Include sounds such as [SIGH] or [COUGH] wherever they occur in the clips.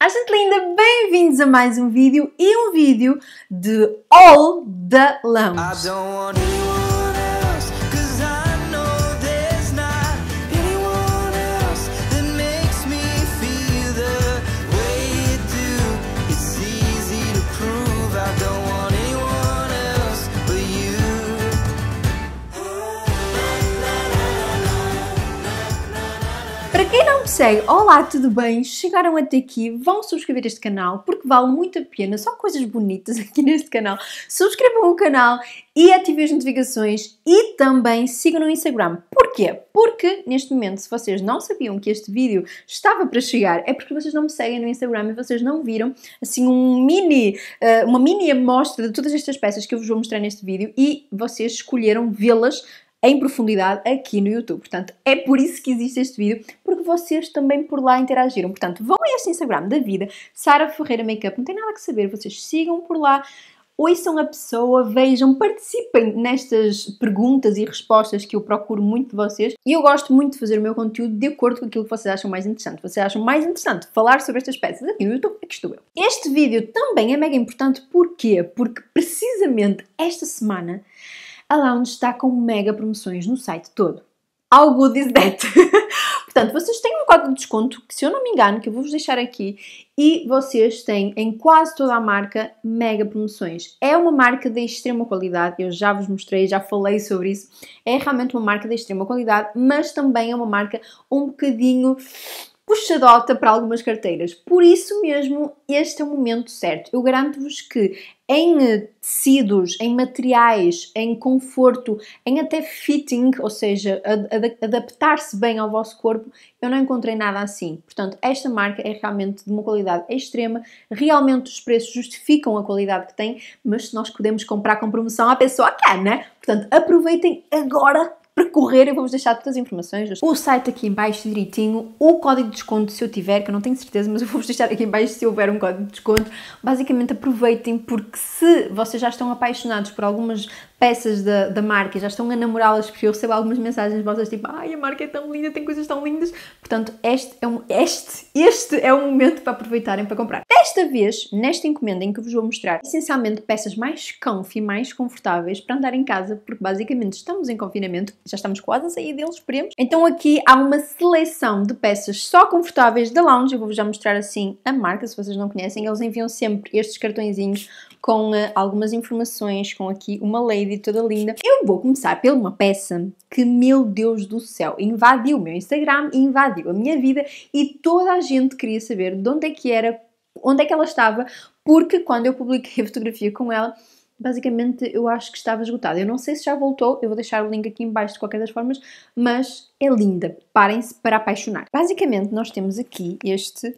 Ah, gente linda, bem-vindos a mais um vídeo e um vídeo de All the Lounge. quem não me segue, olá, tudo bem? Chegaram até aqui, vão subscrever este canal porque vale muito a pena, só coisas bonitas [LAUGHS] aqui neste canal. Subscrevam o canal e ativem as notificações e também sigam no Instagram. Porquê? Porque neste momento, se vocês não sabiam que este vídeo estava para chegar, é porque vocês não me seguem no Instagram e vocês não viram assim um mini, eh, uma mini amostra de todas estas peças que eu vos vou mostrar neste vídeo e vocês escolheram vê-las em profundidade aqui no YouTube. Portanto, é por isso que existe este vídeo, porque vocês também por lá interagiram. Portanto, vão a este Instagram da vida, Sara Ferreira Makeup, não tem nada que saber, vocês sigam por lá, ouçam a pessoa, vejam, participem nestas perguntas e respostas que eu procuro muito de vocês e eu gosto muito de fazer o meu conteúdo de acordo com aquilo que vocês acham mais interessante. Vocês acham mais interessante falar sobre estas peças aqui no YouTube, aqui estou eu. Este vídeo também é mega importante, porquê? Porque precisamente esta semana a Lounge está com mega promoções no site todo. How good is that? [LAUGHS] Portanto, vocês têm um código de desconto, que se eu não me engano, que eu vou-vos deixar aqui, e vocês têm em quase toda a marca mega promoções. É uma marca de extrema qualidade, eu já vos mostrei, já falei sobre isso. É realmente uma marca de extrema qualidade, mas também é uma marca um bocadinho os dota para algumas carteiras. Por isso mesmo, este é o momento certo. Eu garanto-vos que em eh, tecidos, em materiais, em conforto, em até fitting, ou seja, ad adaptar-se bem ao vosso corpo, eu não encontrei nada assim. Portanto, esta marca é realmente de uma qualidade extrema, realmente os preços justificam a qualidade que tem, mas se nós podemos comprar com promoção a pessoa quer, né? Portanto, aproveitem agora percorrer. Eu vou-vos deixar todas as informações. O site aqui em baixo direitinho, o código de desconto se eu tiver, que eu não tenho certeza, mas eu vou-vos deixar aqui em baixo se houver um código de desconto. Basicamente aproveitem porque se vocês já estão apaixonados por algumas peças da, da marca e já estão a namorá-las, porque eu recebo algumas mensagens vossas tipo, ai, a marca é tão linda, tem coisas tão lindas. Portanto, este é um, este, este é o um momento para aproveitarem para comprar. Desta vez, nesta encomenda em que vos vou mostrar essencialmente peças mais comfy, mais confortáveis para andar em casa, porque basicamente estamos em confinamento, já estamos quase a sair deles, esperemos. Então aqui há uma seleção de peças só confortáveis da Lounge, eu vou-vos já mostrar assim a marca, se vocês não conhecem, eles enviam sempre estes cartõezinhos com uh, algumas informações, com aqui uma lady toda linda. Eu vou começar por uma peça que, meu Deus do céu, invadiu o meu Instagram, invadiu a minha vida e toda a gente queria saber de onde é que era, onde é que ela estava, porque quando eu publiquei a fotografia com ela, basicamente eu acho que estava esgotada. Eu não sei se já voltou, eu vou deixar o link aqui embaixo de qualquer das formas, mas é linda. Parem-se para apaixonar. Basicamente nós temos aqui este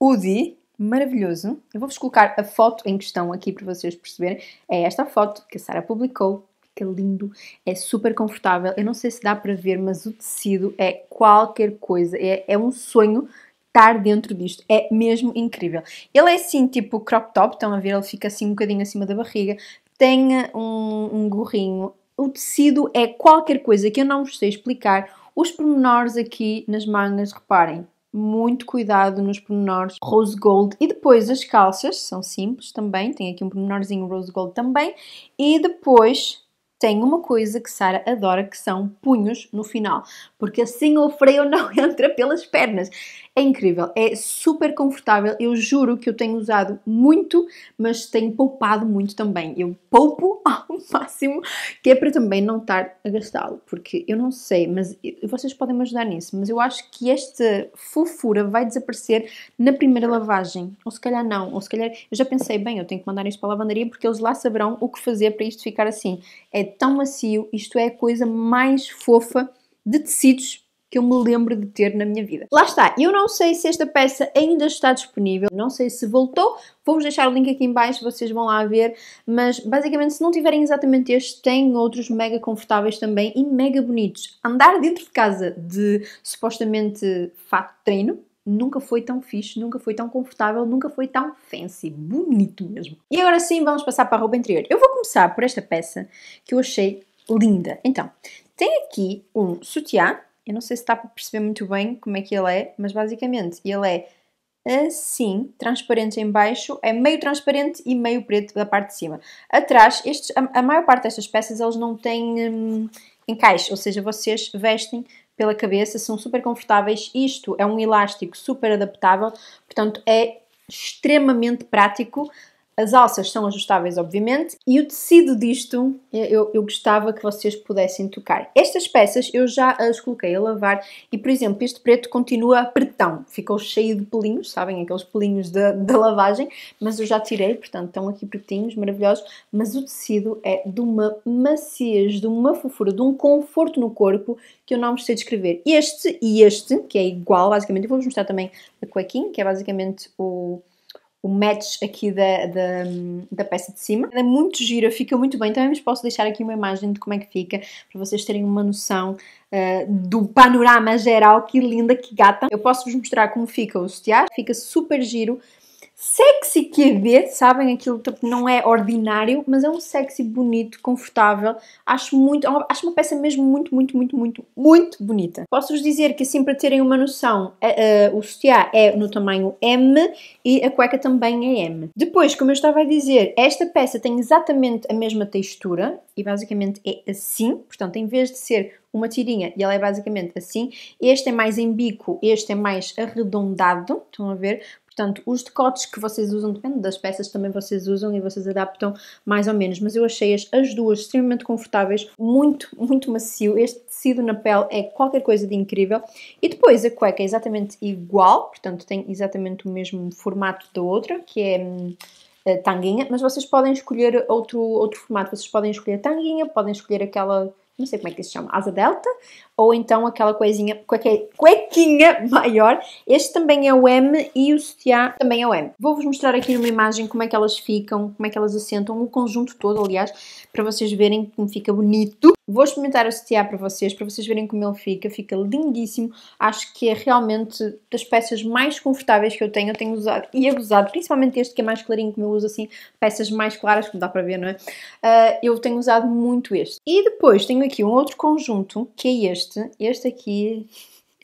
Udi maravilhoso. Eu vou-vos colocar a foto em questão aqui para vocês perceberem. É esta foto que a Sara publicou. Fica lindo, é super confortável. Eu não sei se dá para ver, mas o tecido é qualquer coisa. É, é um sonho estar dentro disto. É mesmo incrível. Ele é assim, tipo crop top, estão a ver? Ele fica assim um bocadinho acima da barriga. Tem uh, um, um gorrinho. O tecido é qualquer coisa que eu não vos sei explicar. Os pormenores aqui nas mangas, reparem, muito cuidado nos pormenores rose gold e depois as calças são simples também, tem aqui um pormenorzinho rose gold também e depois tem uma coisa que Sara adora que são punhos no final, porque assim o freio [LAUGHS] não entra pelas pernas. É incrível, é super confortável. Eu juro que eu tenho usado muito, mas tenho poupado muito também. Eu poupo [LAUGHS] ao máximo, que é para também não estar a gastá-lo, porque eu não sei, mas vocês podem me ajudar nisso, mas eu acho que esta fofura vai desaparecer na primeira lavagem, ou se calhar não, ou se calhar eu já pensei, bem, eu tenho que mandar isto para a lavandaria porque eles lá saberão o que fazer para isto ficar assim. É tão macio, isto é a coisa mais fofa de tecidos que eu me lembro de ter na minha vida. Lá está, eu não sei se esta peça ainda está disponível, não sei se voltou, vou-vos deixar o link aqui em baixo, vocês vão lá ver, mas basicamente se não tiverem exatamente este, têm outros mega confortáveis também e mega bonitos. Andar dentro de casa de supostamente fato de treino, nunca foi tão fixe, nunca foi tão confortável, nunca foi tão fancy, bonito mesmo. E agora sim, vamos passar para a roupa interior. Eu vou começar por esta peça que eu achei linda. Então, tem aqui um sutiã eu não sei se está para perceber muito bem como é que ele é, mas basicamente ele é assim, transparente em baixo, é meio transparente e meio preto da parte de cima. Atrás, estes, a, a maior parte destas peças eles não têm hum, encaixe, ou seja, vocês vestem pela cabeça, são super confortáveis. Isto é um elástico super adaptável, portanto é extremamente prático as alças são ajustáveis, obviamente, e o tecido disto eh, eu, eu, gostava que vocês pudessem tocar. Estas peças eu já as coloquei a lavar e, por exemplo, este preto continua pretão, ficou cheio de pelinhos, sabem, aqueles pelinhos da, da lavagem, mas eu já tirei, portanto estão aqui pretinhos, maravilhosos, mas o tecido é de uma maciez, de uma fofura, de um conforto no corpo que eu não vos sei descrever. Este e este, que é igual, basicamente, eu vou-vos mostrar também a cuequinha, que é basicamente o o match aqui da, da, da, peça de cima. É muito gira, fica muito bem. Também vos posso deixar aqui uma imagem de como é que fica, para vocês terem uma noção uh, do panorama geral. Que linda, que gata! Eu posso vos mostrar como fica o sutiã, fica super giro sexy que é vê, sabem? Aquilo tipo, não é ordinário, mas é um sexy bonito, confortável. Acho muito, acho uma peça mesmo muito, muito, muito, muito, muito bonita. Posso-vos dizer que assim para terem uma noção, a, a, o sutiã é no tamanho M e a cueca também é M. Depois, como eu estava a dizer, esta peça tem exatamente a mesma textura e basicamente é assim, portanto, em vez de ser uma tirinha e ela é basicamente assim. Este é mais em bico, este é mais arredondado, estão a ver? Portanto, os decotes que vocês usam, depende das peças, também vocês usam e vocês adaptam mais ou menos. Mas eu achei as, as duas extremamente confortáveis, muito, muito macio. Este tecido na pele é qualquer coisa de incrível. E depois a cueca é exatamente igual, portanto, tem exatamente o mesmo formato da outra, que é hum, tanguinha, mas vocês podem escolher outro, outro formato. Vocês podem escolher tanguinha, podem escolher aquela, não sei como é que se chama, asa delta, ou então aquela coisinha, cuequinha maior. Este também é o M e o CTA também é o M. Vou-vos mostrar aqui numa imagem como é que elas ficam, como é que elas assentam, o conjunto todo, aliás, para vocês verem como fica bonito. Vou experimentar o CTA para vocês, para vocês verem como ele fica, fica lindíssimo. Acho que é realmente das peças mais confortáveis que eu tenho, eu tenho usado e abusado, principalmente este que é mais clarinho, como eu uso assim, peças mais claras, como dá para ver, não é? Uh, eu tenho usado muito este. E depois tenho aqui um outro conjunto, que é este este, este aqui,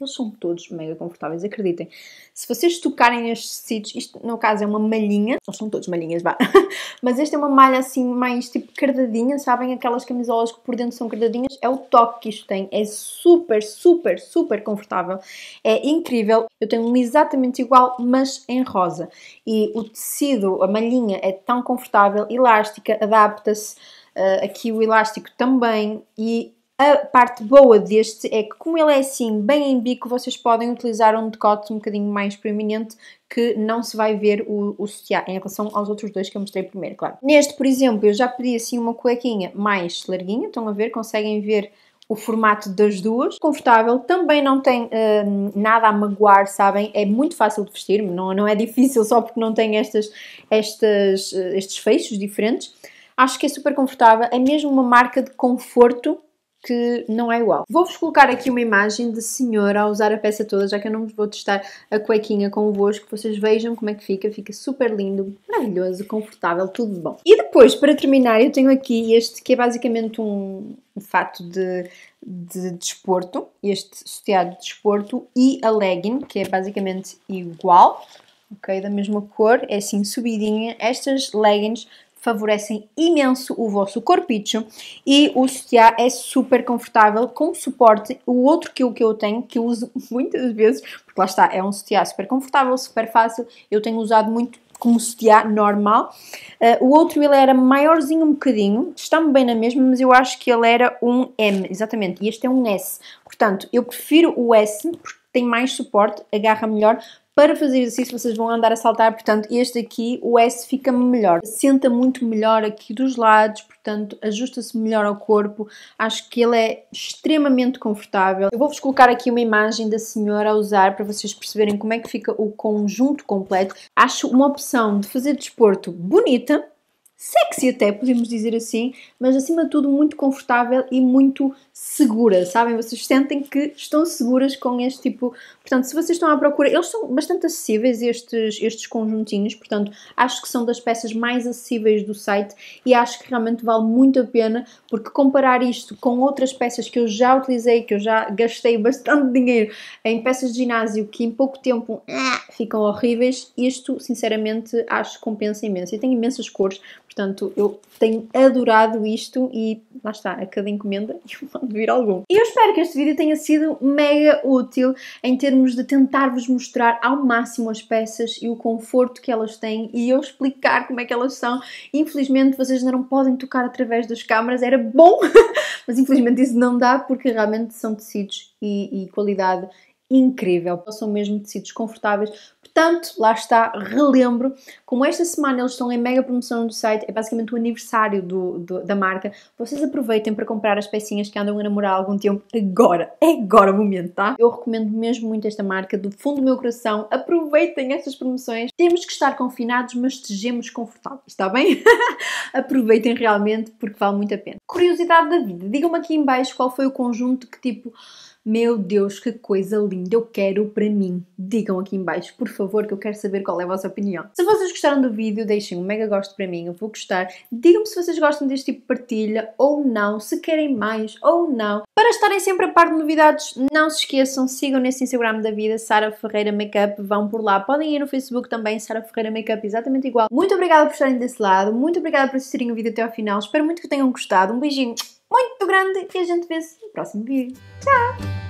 eles são todos mega confortáveis, acreditem. Se vocês tocarem nestes tecidos, isto no caso é uma malhinha, não são todos malhinhas, vá, [LAUGHS] mas este é uma malha assim mais tipo cardadinha, sabem? Aquelas camisolas que por dentro são cardadinhas, é o toque que isto tem, é super, super, super confortável, é incrível. Eu tenho um exatamente igual, mas em rosa, e o tecido, a malhinha é tão confortável, elástica, adapta-se, uh, aqui o elástico também, e a parte boa deste é que, como ele é assim, bem em bico, vocês podem utilizar um decote um bocadinho mais proeminente que não se vai ver o, o sutiã em relação aos outros dois que eu mostrei primeiro, claro. Neste, por exemplo, eu já pedi assim uma cuequinha mais larguinha, estão a ver, conseguem ver o formato das duas, confortável, também não tem uh, nada a magoar, sabem? É muito fácil de vestir, não, não é difícil só porque não tem estas, estas, uh, estes feixes diferentes. Acho que é super confortável, é mesmo uma marca de conforto que não é igual. Vou-vos colocar aqui uma imagem de senhora a usar a peça toda, já que eu não vou testar a cuequinha convosco, vocês vejam como é que fica, fica super lindo, maravilhoso, confortável, tudo de bom. E depois, para terminar, eu tenho aqui este que é basicamente um fato de, de desporto, este soteado de desporto e a legging, que é basicamente igual, ok, da mesma cor, é assim subidinha, estas leggings favorecem imenso o vosso corpicho e o sutiã é super confortável com suporte. O outro que eu, que eu tenho, que eu uso [LAUGHS] muitas vezes, porque lá está, é um sutiã super confortável, super fácil, eu tenho usado muito como sutiã normal. Uh, o outro ele era maiorzinho um bocadinho, está-me bem na mesma, mas eu acho que ele era um M, exatamente, e este é um S. Portanto, eu prefiro o S, porque tem mais suporte, agarra melhor. Para fazer exercício vocês vão andar a saltar, portanto este aqui, o S fica melhor, senta muito melhor aqui dos lados, portanto ajusta-se melhor ao corpo, acho que ele é extremamente confortável. Eu vou-vos colocar aqui uma imagem da senhora a usar para vocês perceberem como é que fica o conjunto completo. Acho uma opção de fazer desporto bonita, sexy até, podemos dizer assim, mas acima de tudo muito confortável e muito segura, sabem? Vocês sentem que estão seguras com este tipo. Portanto, se vocês estão à procura, eles são bastante acessíveis, estes, estes conjuntinhos, portanto, acho que são das peças mais acessíveis do site e acho que realmente vale muito a pena, porque comparar isto com outras peças que eu já utilizei, que eu já gastei [LAUGHS] bastante dinheiro em peças de ginásio que em pouco tempo eh, ficam horríveis, isto, sinceramente, acho que compensa imenso. E tem imensas cores, Portanto, eu tenho adorado isto e lá está, a cada encomenda [LAUGHS] eu mando vir algum. E eu espero que este vídeo tenha sido mega útil em termos de tentar-vos mostrar ao máximo as peças e o conforto que elas têm e eu explicar como é que elas são. Infelizmente, vocês não podem tocar através das câmaras, era bom, [LAUGHS] mas infelizmente isso não dá porque realmente são tecidos e, e qualidade incrível. São mesmo tecidos confortáveis, Portanto, lá está, relembro, como esta semana eles estão em mega promoção do site, é basicamente o aniversário do, do, da marca, vocês aproveitem para comprar as pecinhas que andam a namorar há algum tempo, agora, é agora o momento, tá? Eu recomendo mesmo muito esta marca, do fundo do meu coração, aproveitem estas promoções, temos que estar confinados, mas estejamos confortáveis, está bem? [LAUGHS] aproveitem realmente, porque vale muito a pena. Curiosidade da vida, digam-me aqui em baixo qual foi o conjunto que tipo meu Deus, que coisa linda, eu quero para mim. Digam aqui embaixo, por favor, que eu quero saber qual é a vossa opinião. Se vocês gostaram do vídeo, deixem um mega gosto para mim, eu vou gostar. Digam-me se vocês gostam deste tipo de partilha ou não, se querem mais ou não. Para estarem sempre a par de novidades, não se esqueçam, sigam nesse Instagram da vida, Sara Ferreira Makeup, vão por lá. Podem ir no Facebook também, Sara Ferreira Makeup, exatamente igual. Muito obrigada por estarem desse lado, muito obrigada por assistirem o vídeo até ao final. Espero muito que tenham gostado. Um beijinho muito grande e a gente vê-se no próximo vídeo. Tchau!